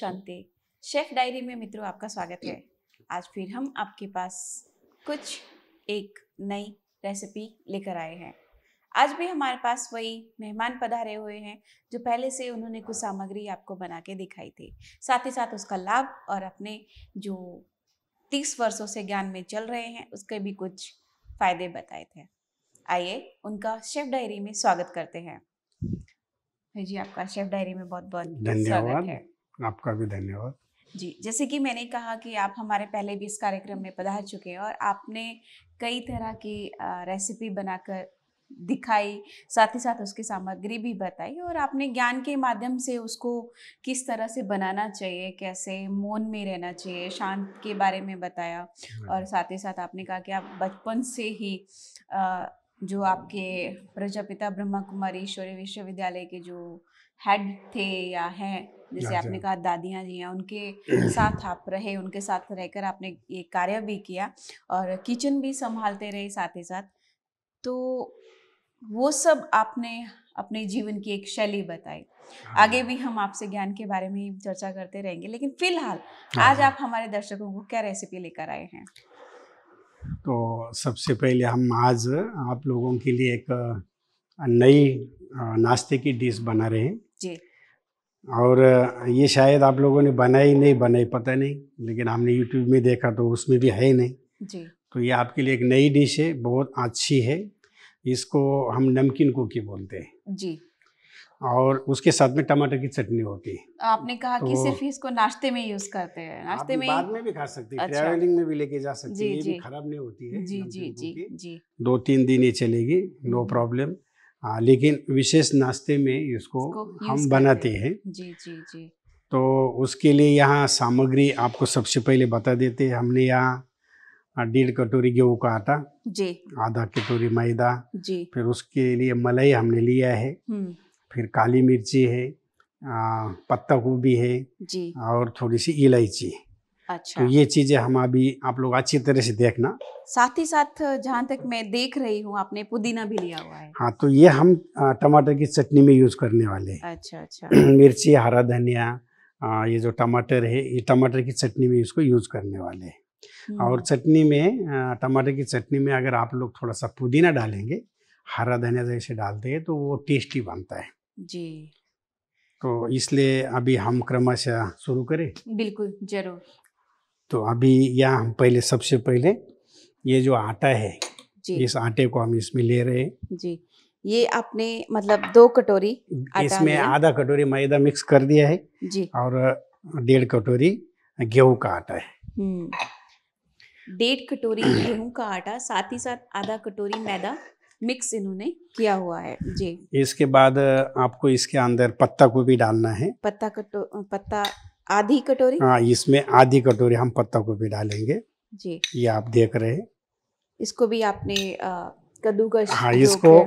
शांति chef diary में मित्रों आपका स्वागत है आज फिर हम आपके पास कुछ एक नई रेसिपी लेकर आए हैं आज भी हमारे पास वही मेहमान पधारे हुए हैं जो पहले से उन्होंने कुछ सामग्री आपको बना के दिखाई थी साथ ही साथ उसका लाभ और अपने जो तीस वर्षों से ज्ञान में चल रहे हैं उसके भी कुछ फायदे बताए थे आइए उनका शेफ डायरी में स्वागत करते हैं जी आपका शेफ डायरी में बहुत बहुत धन्यवाद है आपका भी धन्यवाद जी जैसे कि मैंने कहा कि आप हमारे पहले भी इस कार्यक्रम में पधार चुके हैं और आपने कई तरह की रेसिपी बनाकर दिखाई साथ ही साथ उसकी सामग्री भी बताई और आपने ज्ञान के माध्यम से उसको किस तरह से बनाना चाहिए कैसे मौन में रहना चाहिए शांत के बारे में बताया हाँ और साथ ही साथ आपने कहा कि आप बचपन से ही आ, जो आपके प्रजापिता ब्रह्मा कुमारी ईश्वरी विश्वविद्यालय के जो हेड थे या हैं जैसे हाँ आपने हाँ। कहा दादियाँ जी हैं उनके साथ आप रहे उनके साथ रहकर आपने ये कार्य भी किया और किचन भी संभालते रहे साथ ही साथ तो वो सब आपने अपने जीवन की एक शैली बताई हाँ आगे भी हम आपसे ज्ञान के बारे में चर्चा करते रहेंगे लेकिन फिलहाल आज आप हमारे दर्शकों को क्या रेसिपी लेकर आए हैं तो सबसे पहले हम आज आप लोगों के लिए एक नई नाश्ते की डिश बना रहे हैं जी और ये शायद आप लोगों ने बनाई नहीं बनाई पता नहीं लेकिन हमने यूट्यूब में देखा तो उसमें भी है नहीं जी तो ये आपके लिए एक नई डिश है बहुत अच्छी है इसको हम नमकीन कुकी बोलते हैं जी और उसके साथ में टमाटर की चटनी होती है तो आपने कहा तो, कि सिर्फ इसको नाश्ते में यूज करते हैं नाश्ते में बाद में भी खा सकते हैं अच्छा। में भी लेके जा सकते हैं ये भी खराब नहीं होती है जी जी जी जी दो तीन दिन ही चलेगी नो प्रॉब्लम हम्म। लेकिन विशेष नाश्ते में इसको, हम बनाते हैं जी जी जी तो उसके लिए यहाँ सामग्री आपको सबसे पहले बता देते हैं हमने यहाँ डेढ़ कटोरी गेहूं का आटा जी आधा कटोरी मैदा जी फिर उसके लिए मलाई हमने लिया है हम्म। फिर काली मिर्ची है पत्ता गोभी है जी और थोड़ी सी इलायची अच्छा तो ये चीजें हम अभी आप लोग अच्छी तरह से देखना साथ ही साथ जहाँ तक मैं देख रही हूँ आपने पुदीना भी लिया हुआ है हाँ तो ये हम टमाटर की चटनी में यूज करने वाले हैं अच्छा अच्छा मिर्ची हरा धनिया ये जो टमाटर है ये टमाटर की चटनी में इसको यूज करने वाले हैं हम्म। और चटनी में टमाटर की चटनी में अगर आप लोग थोड़ा सा पुदीना डालेंगे हरा धनिया जैसे डालते हैं तो वो टेस्टी बनता है जी तो इसलिए अभी हम क्रमशः शुरू करें बिल्कुल जरूर तो अभी यहाँ हम पहले सबसे पहले ये जो आटा है जी इस आटे को हम इसमें ले रहे हैं जी ये आपने मतलब दो कटोरी इसमें आधा कटोरी मैदा मिक्स कर दिया है जी और डेढ़ कटोरी गेहूं का आटा है हम्म। डेढ़ कटोरी गेहूं का आटा साथ ही साथ आधा कटोरी मैदा मिक्स इन्होंने किया हुआ है जी इसके बाद आपको इसके अंदर पत्ता को भी डालना है पत्ता कटो पत्ता आधी कटोरी हाँ इसमें आधी कटोरी हम पत्ता को भी डालेंगे जी ये आप देख रहे हैं इसको भी आपने कद्दूकस हाँ इसको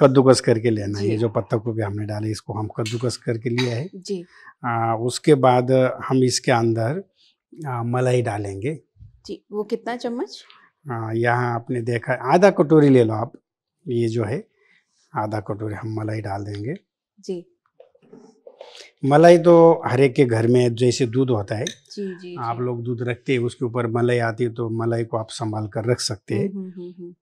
कद्दूकस करके लेना है ये जो पत्ता को भी हमने डाले इसको हम कद्दूकस करके लिया है जी आ, उसके बाद हम इसके अंदर आ, मलाई डालेंगे जी वो कितना चम्मच हाँ, यहाँ आपने देखा आधा कटोरी ले लो आप ये जो है आधा कटोरी हम मलाई डाल देंगे जी मलाई तो हर एक के घर में जैसे दूध होता है जी, जी, आप लोग दूध रखते हैं उसके ऊपर मलाई आती है तो मलाई को आप संभाल कर रख सकते हैं हम्म, हम्म, हम्म,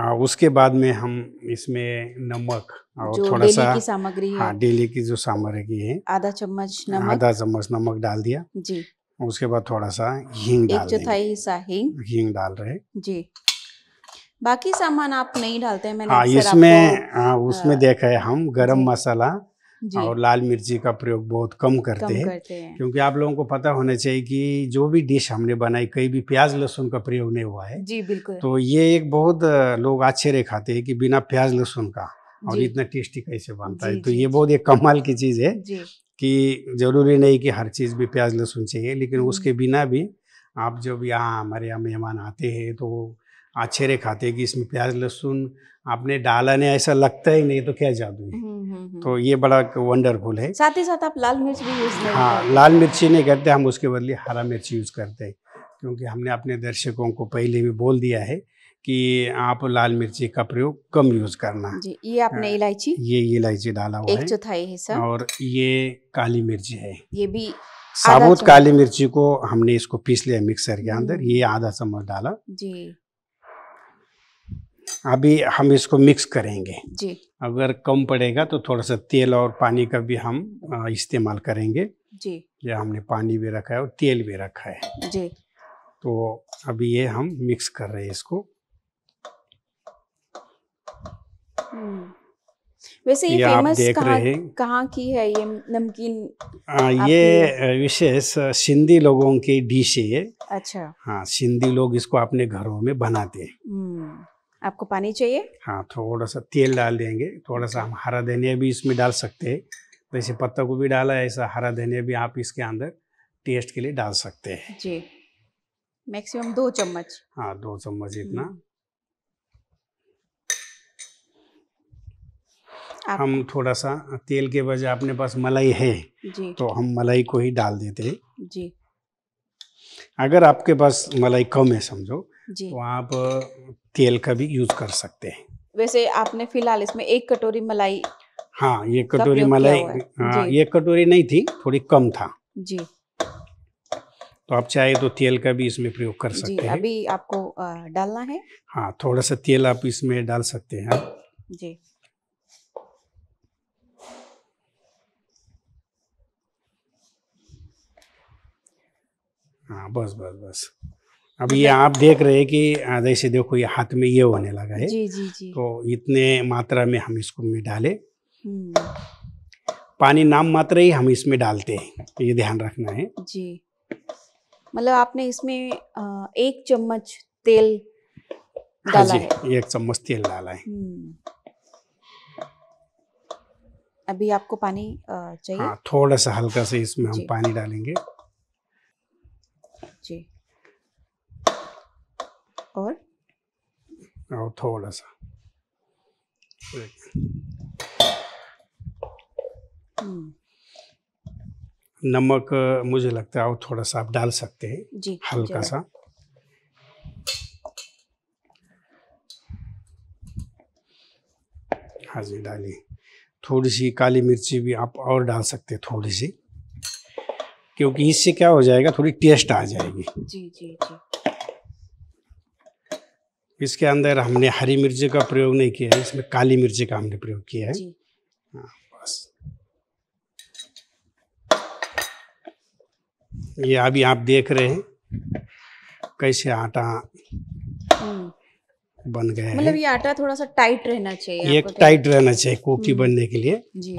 आ, उसके बाद में हम इसमें नमक और थोड़ा सा की सामग्री हाँ डेली की जो सामग्री है आधा चम्मच नमक आधा चम्मच नमक डाल दिया जी उसके बाद थोड़ा सा हींग डाल एक चौथाई हिस्सा हींग हींग डाल रहे जी बाकी सामान आप नहीं डालते हैं मैंने हाँ, इसमें हाँ, हाँ। उसमें देखा है हम गरम मसाला और लाल मिर्ची का प्रयोग बहुत कम करते, कम करते हैं क्योंकि आप लोगों को पता होना चाहिए कि जो भी डिश हमने बनाई कहीं भी प्याज लहसुन का प्रयोग नहीं हुआ है जी बिल्कुल तो ये एक बहुत लोग आश्चर्य खाते हैं कि बिना प्याज लहसुन का और इतना टेस्टी कैसे बनता है तो ये बहुत एक कमाल की चीज़ है कि ज़रूरी नहीं कि हर चीज़ भी प्याज लहसुन चाहिए लेकिन हम्म। उसके बिना भी आप जब यहाँ हमारे यहाँ मेहमान आते हैं तो आछेरे खाते कि इसमें प्याज लहसुन आपने डाला नहीं ऐसा लगता ही नहीं तो क्या जादू है हम्म, हम्म, हम्म। तो ये बड़ा वंडरफुल है साथ ही साथ आप लाल मिर्च भी यूज हाँ लाल मिर्ची नहीं करते हम उसके बदले हरा मिर्च यूज़ करते हैं क्योंकि हमने अपने दर्शकों को पहले भी बोल दिया है कि आप लाल मिर्ची का प्रयोग कम यूज़ करना जी ये आपने हाँ, इलायची ये इलायची डाला हुआ एक चौथाई हिस्सा और ये काली मिर्ची है ये भी साबुत काली मिर्ची को हमने इसको पीस लिया मिक्सर के अंदर ये आधा चम्मच डाला जी अभी हम इसको मिक्स करेंगे जी अगर कम पड़ेगा तो थोड़ा सा तेल और पानी का भी हम इस्तेमाल करेंगे जी यह हमने पानी भी रखा है और तेल भी रखा है जी तो अभी ये हम मिक्स कर रहे हैं इसको हम्म। वैसे ये, ये फेमस कहाँ कहाँ की है ये नमकीन आ, ये विशेष सिंधी लोगों की डिश है अच्छा हाँ सिंधी लोग इसको अपने घरों में बनाते हैं हम्म। आपको पानी चाहिए हाँ थोड़ा सा तेल डाल देंगे थोड़ा सा हम हरा धनिया भी इसमें डाल सकते हैं जैसे तो पत्ता गोभी डाला है ऐसा हरा धनिया भी आप इसके अंदर टेस्ट के लिए डाल सकते हैं जी मैक्सिमम दो चम्मच हाँ दो चम्मच हम्म। इतना हम थोड़ा सा तेल के बजाय अपने पास मलाई है जी। तो हम मलाई को ही डाल देते हैं जी अगर आपके पास मलाई कम है समझो तो आप तेल का भी यूज कर सकते हैं वैसे आपने फिलहाल इसमें एक कटोरी मलाई हाँ ये कटोरी मलाई हाँ ये कटोरी नहीं थी थोड़ी कम था जी तो आप चाहे तो तेल का भी इसमें प्रयोग कर सकते हैं अभी आपको डालना है हाँ थोड़ा सा तेल आप इसमें डाल सकते हैं जी हाँ बस बस बस अब ये आप देख रहे हैं कि जैसे देखो ये हाथ में ये होने लगा है जी जी जी तो इतने मात्रा में हम इसको में डाले हम्म। पानी नाम मात्र ही हम इसमें डालते हैं तो ये ध्यान रखना है जी मतलब आपने इसमें एक चम्मच तेल हाँ डाला है एक चम्मच तेल डाला है हम्म। अभी आपको पानी चाहिए हाँ, थोड़ा सा हल्का से इसमें हम पानी डालेंगे और और हाँ, थोड़ा सा हम्म। नमक मुझे लगता है और थोड़ा सा आप डाल सकते हैं जी हल्का सा हाँ जी डालिए थोड़ी सी काली मिर्ची भी आप और डाल सकते हैं थोड़ी सी क्योंकि इससे क्या हो जाएगा थोड़ी टेस्ट आ जाएगी जी जी जी इसके अंदर हमने हरी मिर्ची का प्रयोग नहीं किया है इसमें काली मिर्ची का हमने प्रयोग किया है हाँ, बस ये अभी आप देख रहे हैं कैसे आटा हम्म। बन गया मतलब ये आटा थोड़ा सा टाइट रहना चाहिए ये तो। टाइट रहना चाहिए कोकी हम्म। बनने के लिए जी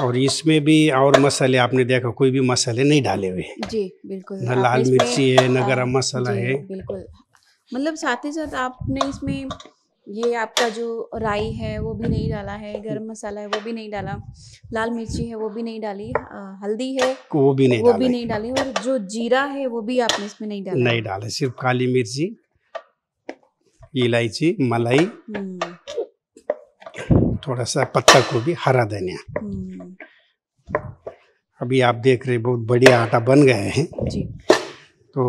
और इसमें भी और मसाले आपने देखा कोई भी मसाले नहीं डाले हुए जी बिल्कुल ना लाल मिर्ची है न हाँ, गरम मसाला है बिल्कुल मतलब साथ ही साथ आपने इसमें ये आपका जो राई है वो भी नहीं डाला है गरम मसाला है वो भी नहीं डाला लाल मिर्ची है वो भी नहीं डाली हल्दी है वो भी नहीं वो भी नहीं डाली और जो जीरा है वो भी आपने इसमें नहीं डाला नहीं डाला सिर्फ काली मिर्ची इलायची मलाई हम्म। थोड़ा सा पत्ता गोभी हरा धनिया हम्म। अभी आप देख रहे बहुत बढ़िया आटा बन गए हैं तो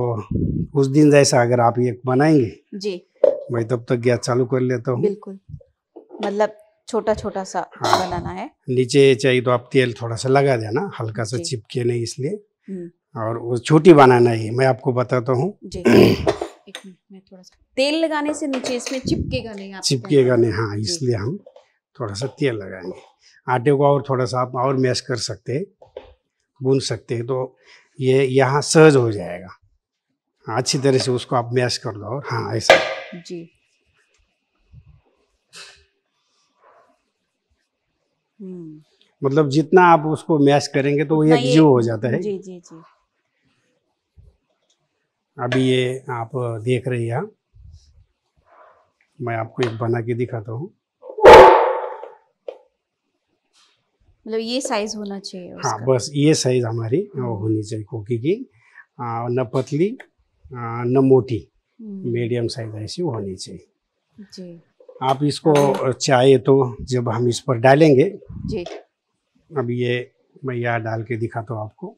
उस दिन जैसा अगर आप ये बनाएंगे जी मैं तब तक गैस चालू कर लेता हूँ बिल्कुल मतलब छोटा छोटा सा हाँ, बनाना है नीचे चाहिए तो आप तेल थोड़ा सा लगा देना हल्का सा चिपके नहीं इसलिए हम्म। और वो छोटी बनाना ही मैं आपको बताता हूँ तेल लगाने से नीचे इसमें चिपकेगा नहीं चिपकेगा नहीं हाँ इसलिए हम थोड़ा सा तेल लगाएंगे आटे को और थोड़ा सा आप और मैश कर सकते हैं भून सकते हैं तो ये यहाँ सहज हो जाएगा हाँ, अच्छी तरह से उसको आप मैश कर लो और हाँ ऐसा जी हम्म। मतलब जितना आप उसको मैश करेंगे तो वो एक जीव हो जाता है जी जी जी अभी ये आप देख रहे हैं मैं आपको एक बना के दिखाता हूँ मतलब ये साइज होना चाहिए हाँ, उसका। हाँ बस ये साइज हमारी हम्म। होनी चाहिए कोकी की न पतली न मोटी मीडियम हम्म। साइज ऐसी होनी चाहिए जी आप इसको चाहे तो जब हम इस पर डालेंगे जी अब ये मैं यहाँ डाल के दिखाता हूँ आपको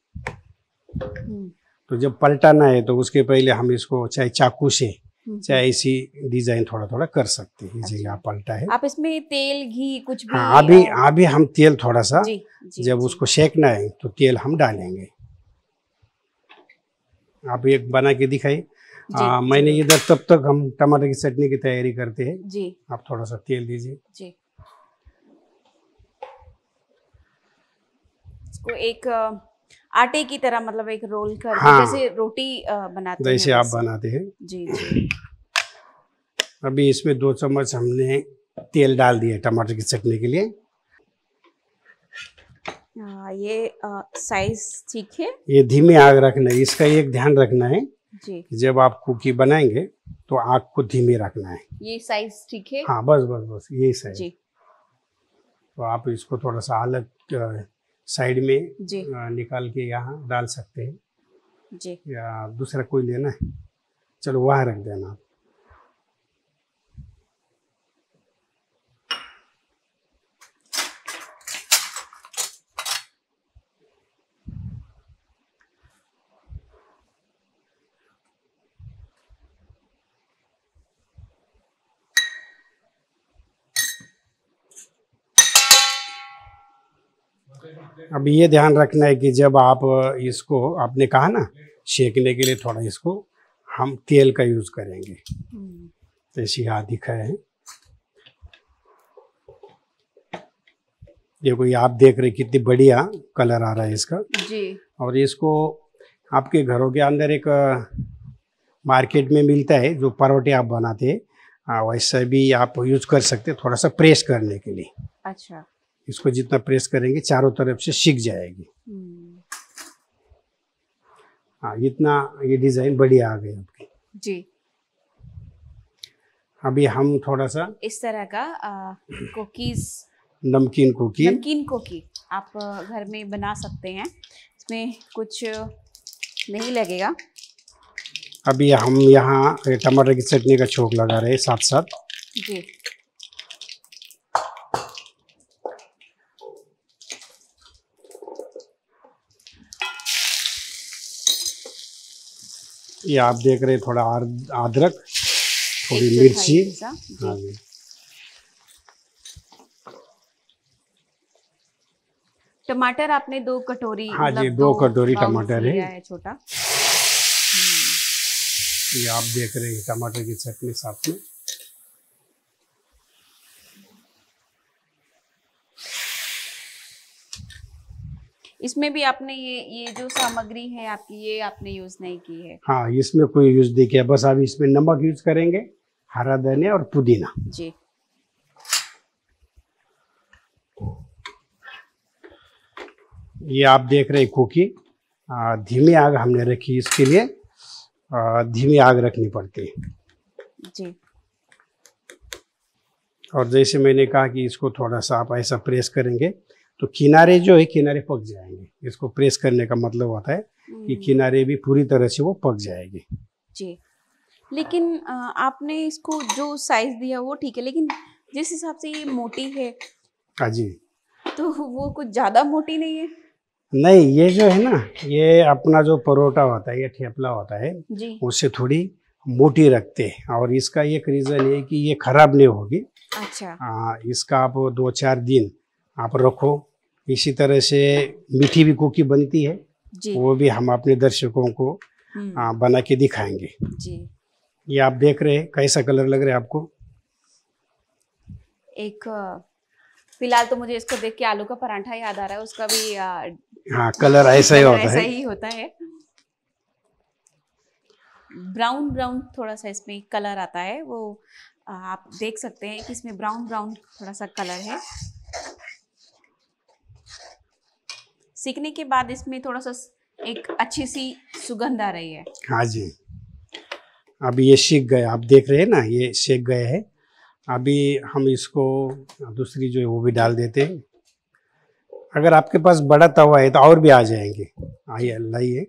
हम्म। तो जब पलटाना है तो उसके पहले हम इसको चाहे चाकू से हम्म, चाहे इसी हम्म। डिजाइन थोड़ा थोड़ा कर सकते हैं जी अच्छा। यहाँ पलटा है आप इसमें तेल घी कुछ भी हाँ अभी अभी हम तेल थोड़ा सा जी, जी, जब जी, उसको सेकना है तो तेल हम डालेंगे आप एक बना के दिखाई मैंने इधर तब तक हम टमाटर की चटनी की तैयारी करते हैं जी आप थोड़ा सा तेल दीजिए जी इसको एक आटे की तरह मतलब एक रोल कर हाँ, जैसे रोटी बनाते जैसे आप बनाते हैं जी जी अभी इसमें दो चम्मच हमने तेल डाल दिया टमाटर की चटनी के लिए आ, ये साइज ठीक है ये धीमी आग रखना है इसका एक ध्यान रखना है जी जब आप कुकी बनाएंगे तो आग को धीमी रखना है ये साइज ठीक है हाँ बस बस बस यही साइज तो आप इसको थोड़ा सा अलग साइड में निकाल के यहाँ डाल सकते हैं जी या दूसरा कोई लेना है चलो वहाँ रख देना आप अब ये ध्यान रखना है कि जब आप इसको आपने कहा ना सेकने के लिए थोड़ा इसको हम तेल का यूज करेंगे हम्म। जैसे यहाँ दिखा है देखो ये आप देख रहे कितनी बढ़िया कलर आ रहा है इसका जी और इसको आपके घरों के अंदर एक मार्केट में मिलता है जो परोठे आप बनाते हैं वैसे भी आप यूज कर सकते थोड़ा सा प्रेस करने के लिए अच्छा इसको जितना प्रेस करेंगे चारों तरफ से सीख जाएगी हम्म। हाँ इतना ये डिजाइन बढ़िया आ गई आपकी जी अभी हम थोड़ा सा इस तरह का कुकीज नमकीन कुकी नमकीन कुकी आप घर में बना सकते हैं इसमें कुछ नहीं लगेगा अभी हम यहाँ टमाटर की चटनी का छोक लगा रहे हैं साथ साथ जी ये आप देख रहे थोड़ा अदरक थोड़ी मिर्ची हाँ जी टमाटर आपने दो कटोरी हाँ जी मतलब दो कटोरी टमाटर है छोटा ये आप देख रहे हैं टमाटर की चटनी साथ में इसमें भी आपने ये ये जो सामग्री है आपकी ये आपने यूज नहीं की है हाँ इसमें कोई यूज नहीं किया बस आप इसमें नमक यूज करेंगे हरा धनिया और पुदीना जी ये आप देख रहे हैं कुकी धीमी आग हमने रखी इसके लिए धीमी आग रखनी पड़ती है जी और जैसे मैंने कहा कि इसको थोड़ा सा आप ऐसा प्रेस करेंगे तो किनारे जो है किनारे पक जाएंगे इसको प्रेस करने का मतलब होता है कि हम्म। किनारे भी पूरी तरह से वो पक जाएंगे जी लेकिन आपने इसको जो साइज दिया वो ठीक है लेकिन जिस हिसाब से ये मोटी है हाँ जी तो वो कुछ ज़्यादा मोटी नहीं है नहीं ये जो है ना ये अपना जो परोटा होता है या ठेपला होता है उससे थोड़ी मोटी रखते हैं और इसका एक रीज़न है कि ये खराब नहीं होगी अच्छा आ, हाँ, इसका आप दो चार दिन आप रखो इसी तरह से मीठी भी कुकी बनती है जी। वो भी हम अपने दर्शकों को हम्म। आ, बना के दिखाएंगे जी ये आप देख रहे हैं कैसा कलर लग रहा है आपको एक फिलहाल तो मुझे इसको देख के आलू का परांठा याद आ रहा है उसका भी आ, हाँ कलर ऐसा ही होता ऐसा ही होता है ब्राउन ब्राउन थोड़ा सा इसमें कलर आता है वो आप देख सकते हैं कि इसमें ब्राउन ब्राउन थोड़ा सा कलर है सीखने के बाद इसमें थोड़ा सा एक अच्छी सी सुगंध आ रही है हाँ जी अभी ये सीख गए आप देख रहे हैं ना ये सीख गए हैं अभी हम इसको दूसरी जो है वो भी डाल देते हैं अगर आपके पास बड़ा तवा है तो और भी आ जाएंगे आइए लाइए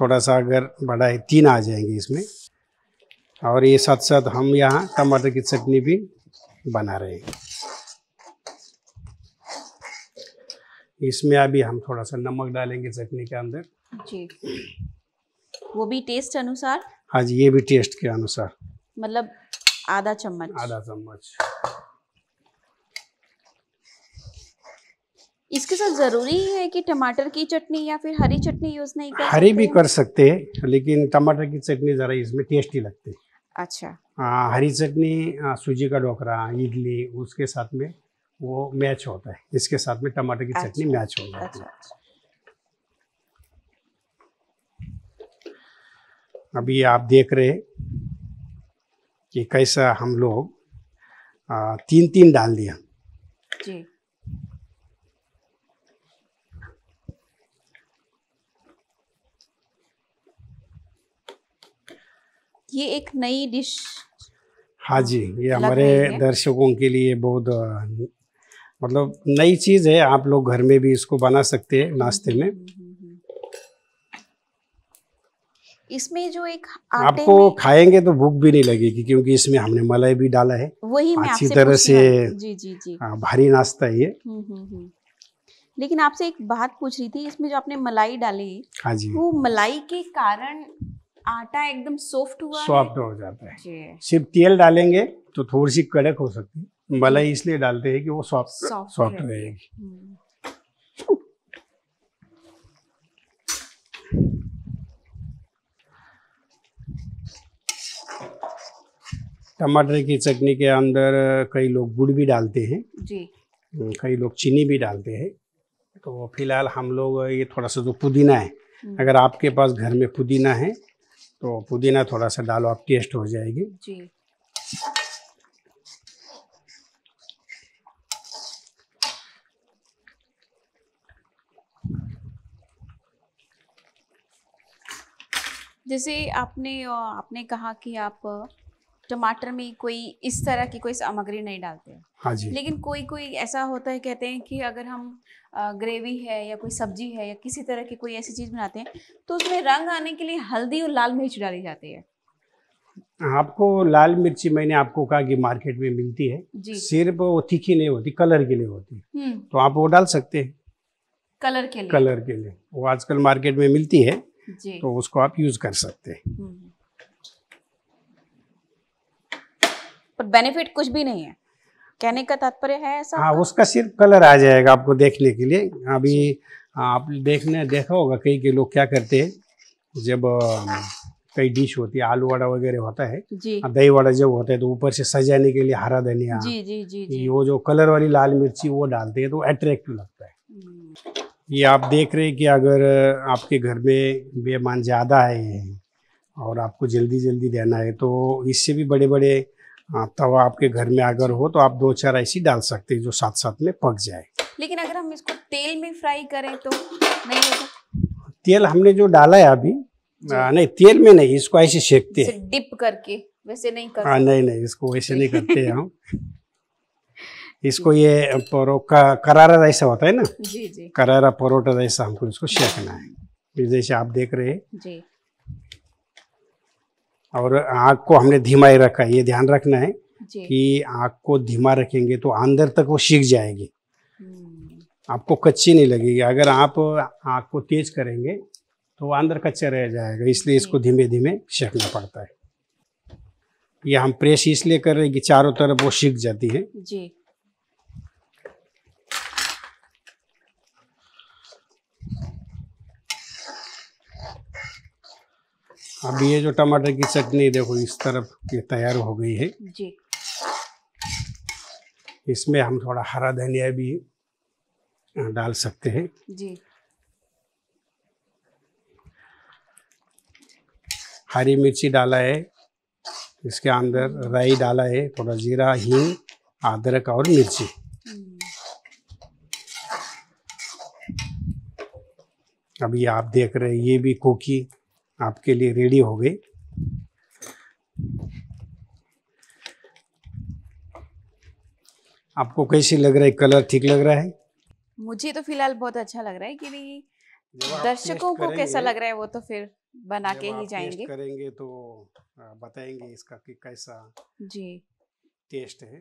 थोड़ा सा अगर बड़ा है तीन आ जाएंगे इसमें और ये साथ साथ हम यहाँ टमाटर की चटनी भी बना रहे हैं इसमें अभी हम थोड़ा सा नमक डालेंगे चटनी के अंदर जी वो भी टेस्ट अनुसार हाँ जी ये भी टेस्ट के अनुसार मतलब आधा चम्मच आधा चम्मच इसके साथ जरूरी है कि टमाटर की चटनी या फिर हरी चटनी यूज नहीं कर हरी भी कर सकते हैं लेकिन टमाटर की चटनी जरा इसमें टेस्टी लगती है अच्छा आ, हाँ, हरी चटनी सूजी का ढोकरा इडली उसके साथ में वो मैच होता है इसके साथ में टमाटर की चटनी मैच अच्छा, हो जाती है अच्छा, अच्छा। अभी आप देख रहे कि कैसा हम लोग तीन तीन डाल दिया जी ये एक नई डिश हाँ जी ये हमारे दर्शकों के लिए बहुत मतलब नई चीज़ है आप लोग घर में भी इसको बना सकते हैं नाश्ते में इसमें जो एक आपको खाएंगे तो भूख भी नहीं लगेगी क्योंकि इसमें हमने मलाई भी डाला है वही मैं अच्छी तरह से जी जी जी हाँ, भारी नाश्ता है ये हम्म, हम्म, हम्म। लेकिन आपसे एक बात पूछ रही थी इसमें जो आपने मलाई डाली हाँ जी वो मलाई के कारण आटा एकदम सॉफ्ट हुआ सॉफ्ट हो जाता है सिर्फ तेल डालेंगे तो थोड़ी सी कड़क हो सकती है मलाई इसलिए डालते हैं कि वो सॉफ्ट सॉफ्ट रहेगी टमाटर की चटनी के अंदर कई लोग गुड़ भी डालते हैं जी हम्म, कई लोग चीनी भी डालते हैं तो फिलहाल हम लोग ये थोड़ा सा जो पुदीना है हम्म। अगर आपके पास घर में पुदीना है तो पुदीना थोड़ा सा डालो आप टेस्ट हो जाएगी जी जैसे आपने आपने कहा कि आप टमाटर में कोई इस तरह की कोई सामग्री नहीं डालते हाँ जी लेकिन कोई कोई ऐसा होता है कहते हैं कि अगर हम ग्रेवी है या कोई सब्जी है या किसी तरह की कोई ऐसी चीज़ बनाते हैं तो उसमें रंग आने के लिए हल्दी और लाल मिर्च डाली जाती है आपको लाल मिर्ची मैंने आपको कहा कि मार्केट में मिलती है सिर्फ वो तीखी नहीं होती कलर के लिए होती है हम्म। तो आप वो डाल सकते हैं कलर के लिए कलर के लिए वो आजकल मार्केट में मिलती है तो उसको आप यूज कर सकते हैं हम्म। पर बेनिफिट कुछ भी नहीं है कहने का तात्पर्य है ऐसा हाँ उसका सिर्फ कलर आ जाएगा आपको देखने के लिए अभी आप देखने देखा होगा कई के लोग क्या करते हैं जब कई डिश होती है आलू वड़ा वगैरह होता है हाँ, दही वड़ा जब होता है तो ऊपर से सजाने के लिए हरा धनिया जी, जी, जी, जी। वो जो कलर वाली लाल मिर्ची वो डालते हैं तो अट्रैक्टिव लगता है हम्म। ये आप देख रहे हैं कि अगर आपके घर में बेमान ज़्यादा आए हैं और आपको जल्दी जल्दी देना है तो इससे भी बड़े बड़े तवा आपके घर में अगर हो तो आप दो चार ऐसी डाल सकते हैं जो साथ साथ में पक जाए लेकिन अगर हम इसको तेल में फ्राई करें तो नहीं होगा तेल हमने जो डाला है अभी आ, नहीं तेल में नहीं इसको ऐसे सेकते हैं डिप करके वैसे नहीं हाँ, करते आ, नहीं नहीं इसको वैसे नहीं करते हम इसको ये परोका करारा जैसा होता है ना जी जी करारा परोटा जैसा हमको इसको सेकना है जैसे आप देख रहे हैं जी और आग को हमने धीमा ही रखा है ये ध्यान रखना है कि आग को धीमा रखेंगे तो अंदर तक वो सीख जाएगी हम्म। आपको कच्ची नहीं लगेगी अगर आप आँख को तेज करेंगे तो अंदर कच्चा रह जाएगा इसलिए इसको धीमे धीमे सेकना पड़ता है ये हम प्रेस इसलिए कर रहे हैं कि चारों तरफ वो सीख जाती है जी अब ये जो टमाटर की चटनी देखो इस तरफ ये तैयार हो गई है जी इसमें हम थोड़ा हरा धनिया भी डाल सकते हैं जी हरी मिर्ची डाला है इसके अंदर राई डाला है थोड़ा जीरा ही अदरक और मिर्ची हम्म। अभी आप देख रहे हैं ये भी कोकी आपके लिए रेडी हो गई आपको कैसी लग रही कलर ठीक लग रहा है मुझे तो फिलहाल बहुत अच्छा लग रहा है कि नहीं दर्शकों को कैसा लग रहा है वो तो फिर बना के ही जाएंगे करेंगे तो बताएंगे इसका कि कैसा जी टेस्ट है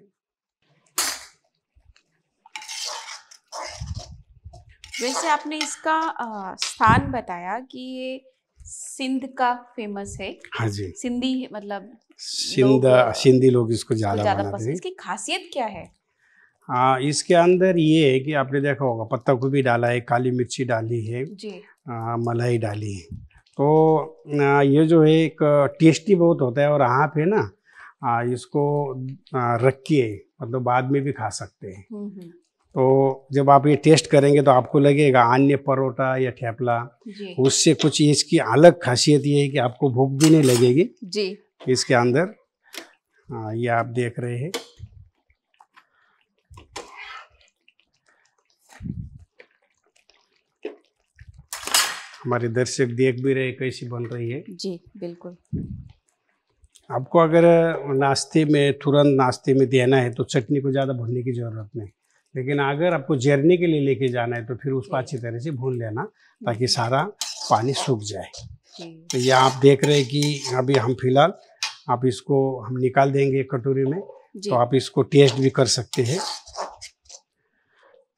वैसे आपने इसका स्थान बताया कि ये सिंध का फेमस है हाँ जी सिंधी मतलब सिंध सिंधी लोग इसको ज़्यादा बनाते हैं इसकी खासियत क्या है हाँ इसके अंदर ये है कि आपने देखा होगा पत्ता गोभी डाला है काली मिर्ची डाली है जी आ, मलाई डाली है तो आ, ये जो है एक टेस्टी बहुत होता है और आप है ना आ, इसको रखिए मतलब बाद में भी खा सकते हैं हम्म, हम्म। तो जब आप ये टेस्ट करेंगे तो आपको लगेगा अन्य परोठा या ठेपला उससे कुछ इसकी अलग खासियत ये है कि आपको भूख भी नहीं लगेगी जी इसके अंदर हाँ ये आप देख रहे हैं हमारे दर्शक देख भी रहे कैसी बन रही है जी बिल्कुल आपको अगर नाश्ते में तुरंत नाश्ते में देना है तो चटनी को ज़्यादा भरने की ज़रूरत नहीं लेकिन अगर आपको जरने के लिए लेके जाना है तो फिर उसको अच्छी तरह से भून लेना ताकि सारा पानी सूख जाए तो ये आप देख रहे हैं कि अभी हम फिलहाल आप इसको हम निकाल देंगे कटोरी में तो आप इसको टेस्ट भी कर सकते हैं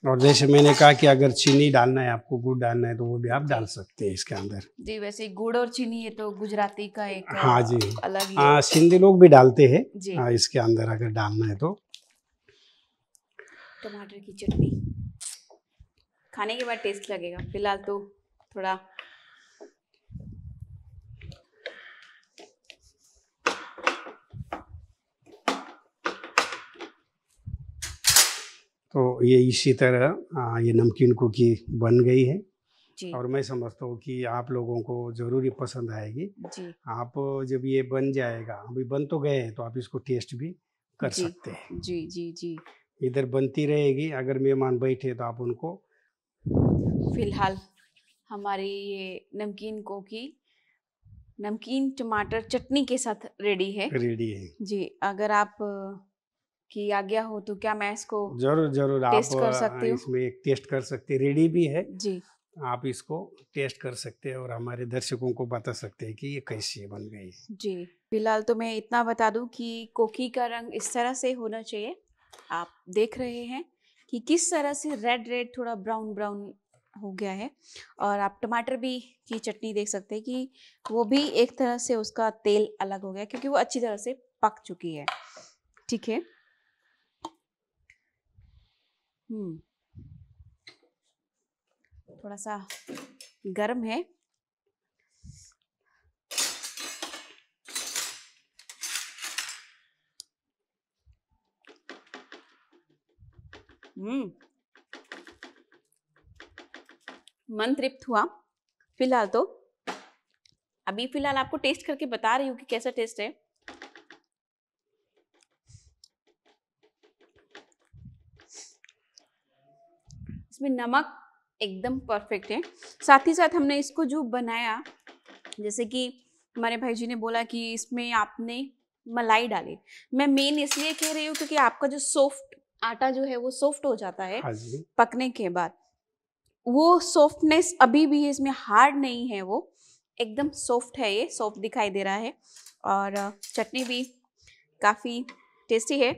और जैसे मैंने कहा कि अगर चीनी डालना है आपको गुड़ डालना है तो वो भी आप डाल सकते हैं इसके अंदर जी वैसे गुड़ और चीनी ये तो गुजराती का एक हाँ जी अलग हाँ सिंधी लोग भी डालते हैं हाँ, इसके अंदर अगर डालना है तो टमाटर की चटनी खाने के बाद टेस्ट लगेगा फिलहाल तो थोड़ा तो ये इसी तरह ये नमकीन कुकी बन गई है और मैं समझता हूँ कि आप लोगों को जरूरी पसंद आएगी आप जब ये बन जाएगा अभी बन तो गए हैं तो आप इसको टेस्ट भी कर सकते हैं जी जी जी इधर बनती रहेगी अगर मेहमान बैठे तो आप उनको फिलहाल हमारी ये नमकीन कोकी नमकीन टमाटर चटनी के साथ रेडी है रेडी है जी अगर आप की आज्ञा हो तो क्या मैं इसको जरूर जरूर आप कर सकते हो इसमें एक टेस्ट कर सकते रेडी भी है जी आप इसको टेस्ट कर सकते हैं और हमारे दर्शकों को बता सकते हैं कि ये कैसी बन गई जी फिलहाल तो मैं इतना बता दूं कि कोकी का रंग इस तरह से होना चाहिए आप देख रहे हैं कि किस तरह से रेड रेड थोड़ा ब्राउन ब्राउन हो गया है और आप टमाटर भी की चटनी देख सकते हैं कि वो भी एक तरह से उसका तेल अलग हो गया क्योंकि वो अच्छी तरह से पक चुकी है ठीक है हम्म थोड़ा सा गर्म है हम्म। मन तृप्त हुआ फिलहाल तो अभी फिलहाल आपको टेस्ट करके बता रही हूँ कि कैसा टेस्ट है इसमें नमक एकदम परफेक्ट है साथ ही साथ हमने इसको जो बनाया जैसे कि हमारे भाई जी ने बोला कि इसमें आपने मलाई डाली मैं मेन इसलिए कह रही हूँ क्योंकि आपका जो सॉफ्ट आटा जो है वो सॉफ्ट हो जाता है हाँ पकने के बाद वो सॉफ्टनेस अभी भी इसमें हार्ड नहीं है वो एकदम सॉफ्ट है ये सॉफ्ट दिखाई दे रहा है और चटनी भी काफ़ी टेस्टी है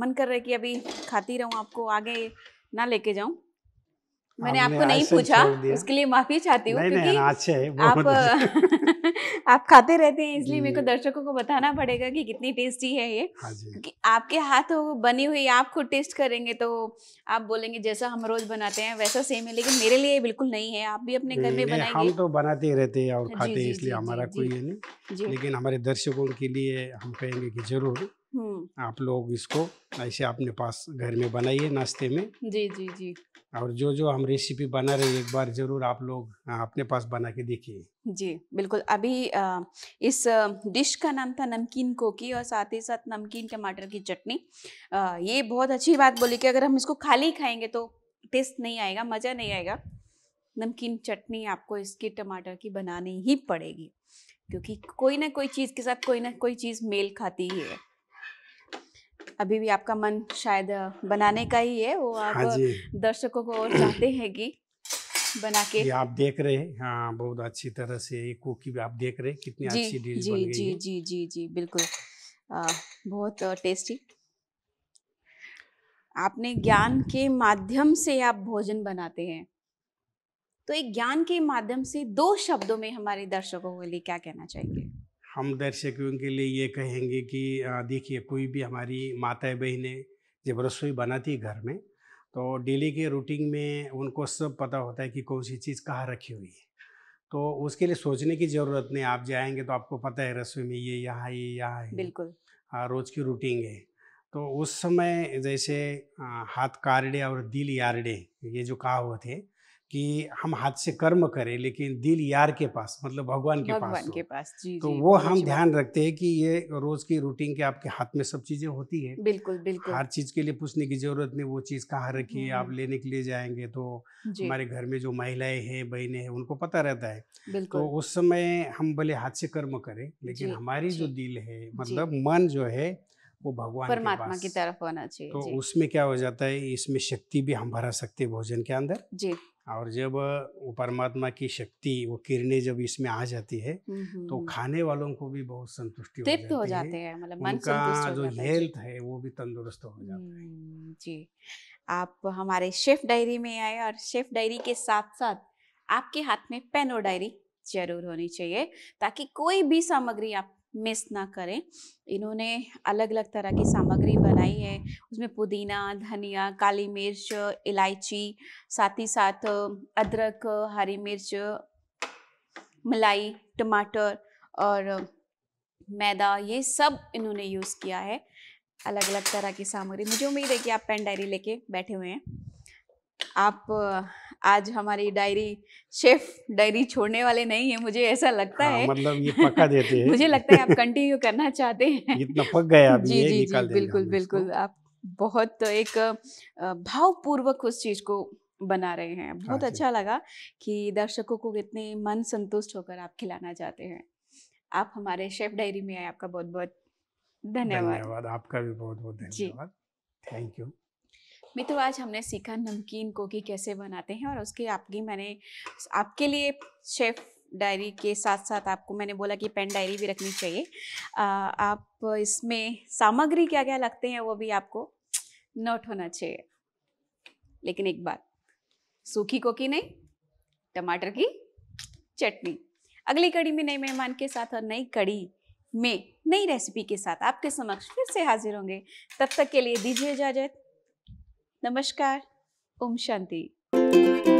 मन कर रहा है कि अभी खाती रहूँ आपको आगे ना लेके जाऊँ मैंने आपको नहीं पूछा उसके लिए माफी चाहती हूँ क्योंकि आप आप खाते रहते हैं इसलिए मेरे को दर्शकों को बताना पड़ेगा कि कितनी टेस्टी है ये क्योंकि हाँ आपके हाथ बनी हुई आप खुद टेस्ट करेंगे तो आप बोलेंगे जैसा हम रोज बनाते हैं वैसा सेम है लेकिन मेरे लिए बिल्कुल नहीं है आप भी अपने घर में बनाएंगे हम तो बनाते ही रहते हैं और खाते हैं इसलिए हमारा कोई नहीं लेकिन हमारे दर्शकों के लिए हम कहेंगे कि जरूर हम्म। आप लोग इसको ऐसे अपने पास घर में बनाइए नाश्ते में जी जी जी और जो जो हम रेसिपी बना रहे एक बार जरूर आप लोग हाँ, अपने पास बना के देखिए जी बिल्कुल अभी इस डिश का नाम था नमकीन कोकी और साथ ही साथ नमकीन टमाटर की चटनी ये बहुत अच्छी बात बोली कि अगर हम इसको खाली खाएंगे तो टेस्ट नहीं आएगा मज़ा नहीं आएगा नमकीन चटनी आपको इसकी टमाटर की बनानी ही पड़ेगी क्योंकि कोई ना कोई चीज़ के साथ कोई ना कोई चीज़ मेल खाती ही है अभी भी आपका मन शायद बनाने का ही है वो हाँ आप हाँ दर्शकों को चाहते हैं कि बना के आप देख रहे हैं हाँ बहुत अच्छी तरह से ये कुकी आप देख रहे हैं कितनी अच्छी डिश बन गई है। जी जी जी जी बिल्कुल बहुत टेस्टी आपने ज्ञान के माध्यम से आप भोजन बनाते हैं तो एक ज्ञान के माध्यम से दो शब्दों में हमारे दर्शकों के लिए क्या कहना चाहिए हम दर्शकों के लिए ये कहेंगे कि देखिए कोई भी हमारी माताएं बहनें जब रसोई बनाती घर में तो डेली के रूटीन में उनको सब पता होता है कि कौन सी चीज़ कहाँ रखी हुई है तो उसके लिए सोचने की ज़रूरत नहीं आप जाएंगे तो आपको पता है रसोई में ये यहाँ ये यहाँ है बिल्कुल रोज़ की रूटीन है तो उस समय जैसे हाथ कारडे और दिल यारडे ये जो कहा हुए थे कि हम हाथ से कर्म करें लेकिन दिल यार के पास मतलब भगवान के भगवान पास के पास जी तो जी, वो हम ध्यान रखते हैं कि ये रोज की रूटीन के आपके हाथ में सब चीजें होती है बिल्कुल बिल्कुल हर चीज के लिए पूछने की जरूरत नहीं वो चीज कहाँ रखी है आप हम्म। लेने के लिए जाएंगे तो हमारे घर में जो महिलाएं हैं बहनें हैं उनको पता रहता है तो उस समय हम भले हाथ से कर्म करें लेकिन हमारी जो दिल है मतलब मन जो है वो भगवान परमात्मा की तरफ होना चाहिए तो उसमें क्या हो जाता है इसमें शक्ति भी हम भरा सकते हैं भोजन के अंदर जी और जब वो परमात्मा की शक्ति वो किरणें जब इसमें आ जाती है तो खाने वालों को भी बहुत संतुष्टि हो जाती हो जाते है।, है मतलब मन उनका जो हेल्थ है वो भी तंदुरुस्त हो जाता है जी आप हमारे शेफ डायरी में आए और शेफ डायरी के साथ साथ आपके हाथ में पेन और डायरी जरूर होनी चाहिए ताकि कोई भी सामग्री आप मिस ना करें इन्होंने अलग अलग तरह की सामग्री बनाई है उसमें पुदीना धनिया काली मिर्च इलायची साथ ही साथ अदरक हरी मिर्च मलाई टमाटर और मैदा ये सब इन्होंने यूज़ किया है अलग अलग तरह की सामग्री मुझे उम्मीद है कि आप पेन डायरी लेके बैठे हुए हैं आप आज हमारी डायरी शेफ डायरी छोड़ने वाले नहीं है मुझे ऐसा लगता हाँ, है मतलब ये पक्का देते हैं मुझे लगता है आप कंटिन्यू करना चाहते हैं इतना पक गया जी जी जी बिल्कुल बिल्कुल आप बहुत एक भावपूर्वक उस चीज को बना रहे हैं हाँ बहुत अच्छा लगा कि दर्शकों को कितने मन संतुष्ट होकर आप खिलाना चाहते हैं आप हमारे शेफ डायरी में आए आपका बहुत बहुत धन्यवाद धन्यवाद आपका भी बहुत बहुत धन्यवाद थैंक यू मित्रों आज हमने सीखा नमकीन कोकी कैसे बनाते हैं और उसकी आपकी मैंने आपके लिए शेफ़ डायरी के साथ साथ आपको मैंने बोला कि पेन डायरी भी रखनी चाहिए आ, आप इसमें सामग्री क्या क्या लगते हैं वो भी आपको नोट होना चाहिए लेकिन एक बात सूखी कोकी नहीं टमाटर की चटनी अगली कड़ी में नए मेहमान के साथ और नई कड़ी में नई रेसिपी के साथ आपके समक्ष फिर से हाजिर होंगे तब तक के लिए दीजिए इजाजत नमस्कार ओम शांति